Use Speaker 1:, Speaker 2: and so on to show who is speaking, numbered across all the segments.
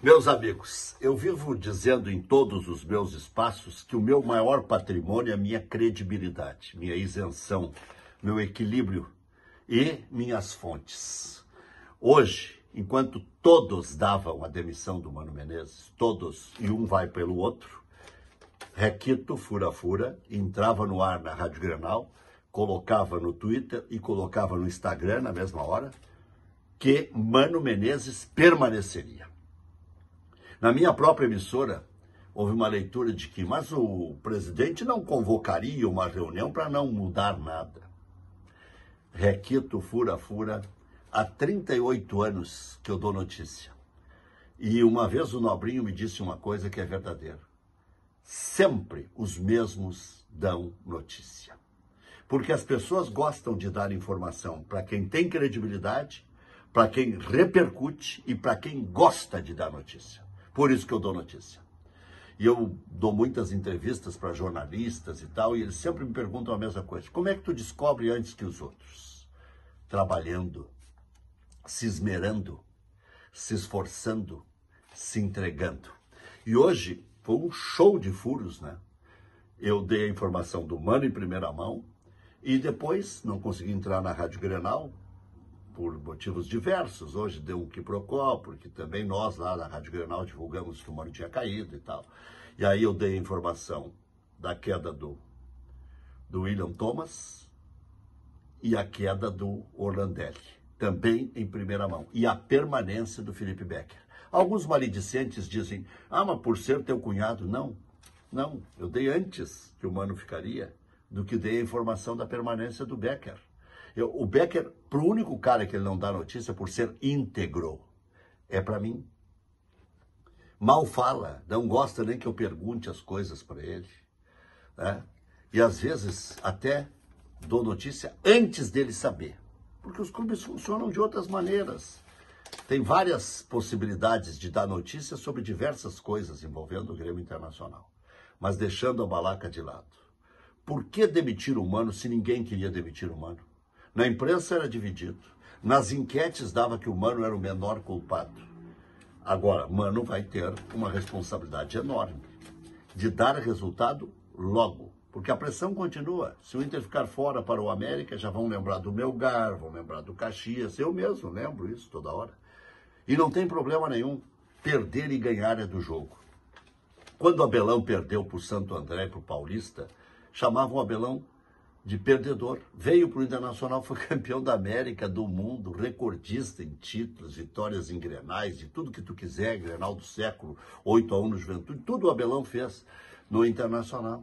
Speaker 1: Meus amigos, eu vivo dizendo em todos os meus espaços que o meu maior patrimônio é minha credibilidade, minha isenção, meu equilíbrio e minhas fontes. Hoje, enquanto todos davam a demissão do Mano Menezes, todos e um vai pelo outro, Requito Fura Fura entrava no ar na Rádio Granal, colocava no Twitter e colocava no Instagram na mesma hora que Mano Menezes permaneceria. Na minha própria emissora, houve uma leitura de que, mas o presidente não convocaria uma reunião para não mudar nada. Requito fura-fura, há 38 anos que eu dou notícia. E uma vez o Nobrinho me disse uma coisa que é verdadeira. Sempre os mesmos dão notícia. Porque as pessoas gostam de dar informação para quem tem credibilidade, para quem repercute e para quem gosta de dar notícia. Por isso que eu dou notícia. E eu dou muitas entrevistas para jornalistas e tal, e eles sempre me perguntam a mesma coisa: como é que tu descobre antes que os outros? Trabalhando, se esmerando, se esforçando, se entregando. E hoje foi um show de furos, né? Eu dei a informação do Mano em primeira mão e depois não consegui entrar na Rádio Grenal, por motivos diversos. Hoje deu o que procó, porque também nós lá na Rádio Grenal divulgamos que o Mano tinha caído e tal. E aí eu dei a informação da queda do, do William Thomas e a queda do Orlandelli, também em primeira mão, e a permanência do Felipe Becker. Alguns maledicentes dizem, ah, mas por ser teu cunhado, não. Não, eu dei antes que o Mano ficaria do que dei a informação da permanência do Becker. Eu, o Becker, pro único cara que ele não dá notícia por ser íntegro, é para mim. Mal fala, não gosta nem que eu pergunte as coisas para ele. Né? E às vezes até dou notícia antes dele saber. Porque os clubes funcionam de outras maneiras. Tem várias possibilidades de dar notícia sobre diversas coisas envolvendo o Grêmio Internacional, mas deixando a balaca de lado. Por que demitir o humano se ninguém queria demitir o humano? Na imprensa era dividido. Nas enquetes dava que o Mano era o menor culpado. Agora, Mano vai ter uma responsabilidade enorme de dar resultado logo. Porque a pressão continua. Se o Inter ficar fora para o América, já vão lembrar do Melgar, vão lembrar do Caxias. Eu mesmo lembro isso toda hora. E não tem problema nenhum. Perder e ganhar é do jogo. Quando o Abelão perdeu para o Santo André e para o Paulista, chamavam o Abelão de perdedor. Veio para o Internacional, foi campeão da América, do mundo, recordista em títulos, vitórias em grenais, de tudo que tu quiser, grenal do século, 8 a 1 no Juventude, tudo o Abelão fez no Internacional.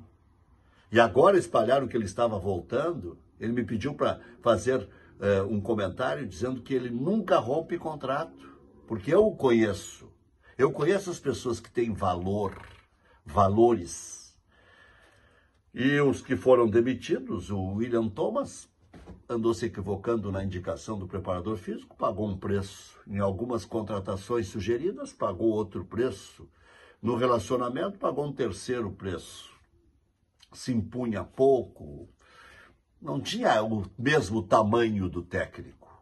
Speaker 1: E agora espalharam que ele estava voltando, ele me pediu para fazer uh, um comentário dizendo que ele nunca rompe contrato, porque eu o conheço. Eu conheço as pessoas que têm valor, valores e os que foram demitidos, o William Thomas andou se equivocando na indicação do preparador físico, pagou um preço. Em algumas contratações sugeridas, pagou outro preço. No relacionamento, pagou um terceiro preço. Se impunha pouco, não tinha o mesmo tamanho do técnico.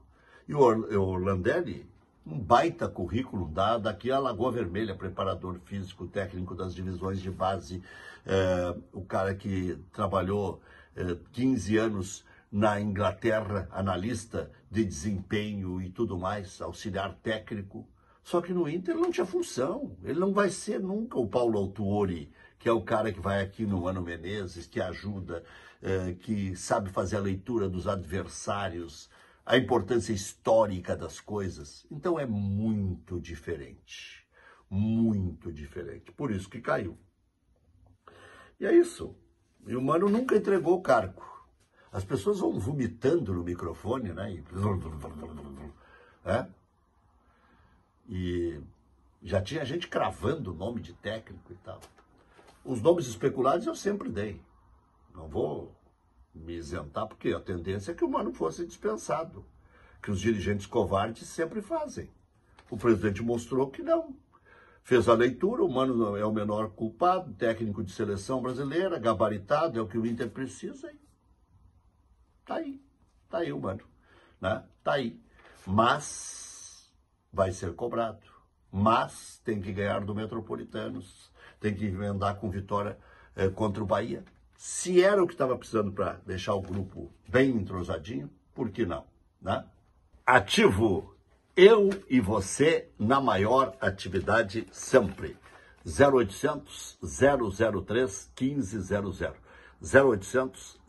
Speaker 1: E o Orlandelli um baita currículo dado aqui a Lagoa Vermelha, preparador físico técnico das divisões de base, é, o cara que trabalhou é, eh, 15 anos na Inglaterra, analista de desempenho e tudo mais, auxiliar técnico. Só que no Inter não tinha função, ele não vai ser nunca o Paulo Autuori, que é o cara que vai aqui no Mano Menezes, que ajuda, eh, que sabe fazer a leitura dos adversários, a importância histórica das coisas. Então é muito diferente. Muito diferente. Por isso que caiu. E é isso. E o Mano nunca entregou o cargo. As pessoas vão vomitando no microfone, né? E... É? e já tinha gente cravando o nome de técnico e tal. Os nomes especulados eu sempre dei. Não vou me isentar, porque a tendência é que o Mano fosse dispensado, que os dirigentes covardes sempre fazem. O presidente mostrou que não. Fez a leitura, o Mano é o menor culpado, técnico de seleção brasileira, gabaritado, é o que o Inter precisa. E... Tá aí, tá aí o Mano, né? Tá aí. Mas vai ser cobrado. Mas tem que ganhar do Metropolitanos, tem que emendar com vitória eh, contra o Bahia. Se era o que estava precisando para deixar o grupo bem entrosadinho, por que não? Né? Ativo eu e você na maior atividade sempre. 0800 003 1500. 0800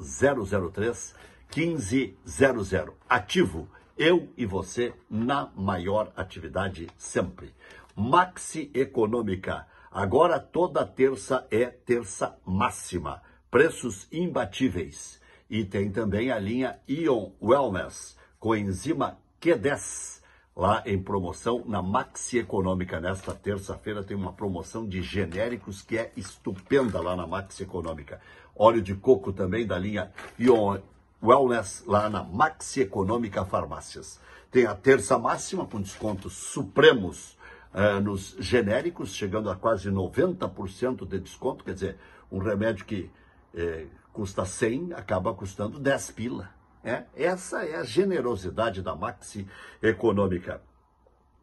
Speaker 1: 003 1500. Ativo eu e você na maior atividade sempre. Maxi Econômica. Agora toda terça é terça máxima preços imbatíveis. E tem também a linha Ion Wellness, com enzima Q10, lá em promoção na Maxi Econômica. Nesta terça-feira tem uma promoção de genéricos que é estupenda lá na Maxi Econômica. Óleo de coco também da linha Ion Wellness, lá na Maxi Econômica Farmácias. Tem a terça máxima com descontos supremos eh, nos genéricos, chegando a quase 90% de desconto, quer dizer, um remédio que é, custa 100, acaba custando 10 pila. é Essa é a generosidade da Maxi Econômica.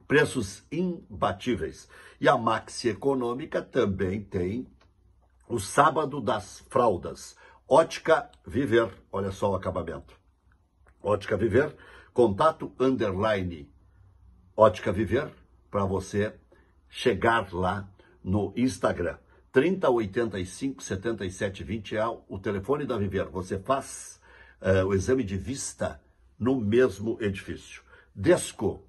Speaker 1: Preços imbatíveis. E a Maxi Econômica também tem o Sábado das Fraldas. Ótica Viver, olha só o acabamento. Ótica Viver, contato underline. Ótica Viver, para você chegar lá no Instagram. 3085 7720 é o telefone da Viver. Você faz uh, o exame de vista no mesmo edifício. Desco.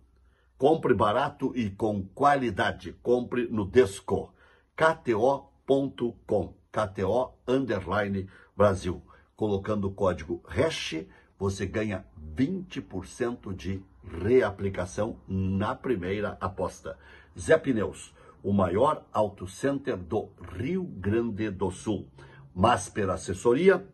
Speaker 1: Compre barato e com qualidade. Compre no Desco. KTO.com. KTO underline Brasil. Colocando o código hash, você ganha 20% de reaplicação na primeira aposta. Zé Pneus o maior autocenter do Rio Grande do Sul. Mas pela assessoria,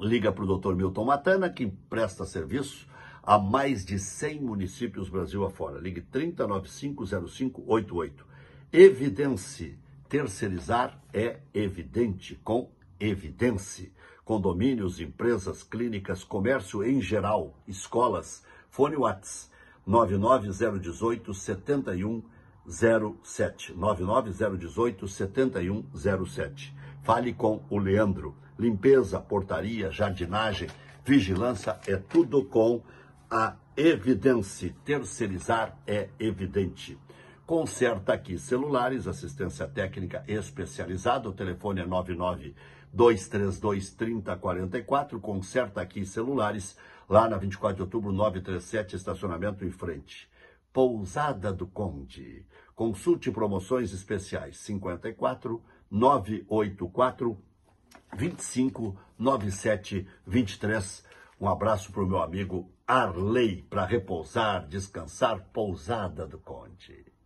Speaker 1: liga para o doutor Milton Matana, que presta serviço a mais de 100 municípios Brasil afora. Ligue 30950588. Evidence. Terceirizar é evidente com evidência Condomínios, empresas, clínicas, comércio em geral, escolas. Fone WhatsApp 99018 71 07 99018 7107. Fale com o Leandro. Limpeza, portaria, jardinagem, vigilância é tudo com a evidência Terceirizar é evidente. Conserta aqui celulares, assistência técnica especializada. O telefone é 99 232 3044. Conserta aqui celulares, lá na 24 de outubro, 937, estacionamento em frente. Pousada do Conde. Consulte promoções especiais 54 984 25 97 23. Um abraço para o meu amigo Arley, para repousar, descansar, Pousada do Conde.